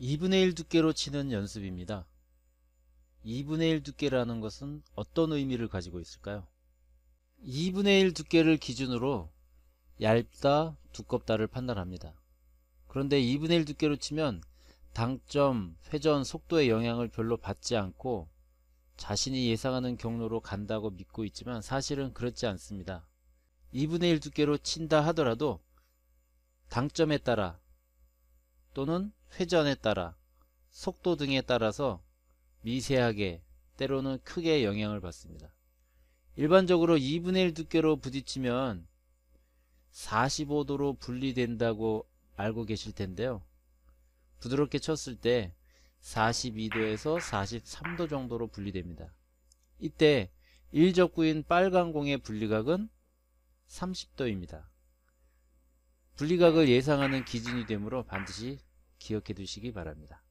2분의 1 두께로 치는 연습입니다. 2분의 1 두께라는 것은 어떤 의미를 가지고 있을까요? 2분의 1 두께를 기준으로 얇다, 두껍다를 판단합니다. 그런데 2분의 1 두께로 치면 당점, 회전, 속도의 영향을 별로 받지 않고 자신이 예상하는 경로로 간다고 믿고 있지만 사실은 그렇지 않습니다. 2분의 1 두께로 친다 하더라도 당점에 따라 또는 회전에 따라 속도 등에 따라서 미세하게 때로는 크게 영향을 받습니다. 일반적으로 2분의 1 두께로 부딪히면 45도로 분리된다고 알고 계실 텐데요. 부드럽게 쳤을 때 42도에서 43도 정도로 분리됩니다. 이때 1적구인 빨간 공의 분리각은 30도입니다. 분리각을 예상하는 기준이 되므로 반드시 기억해 두시기 바랍니다.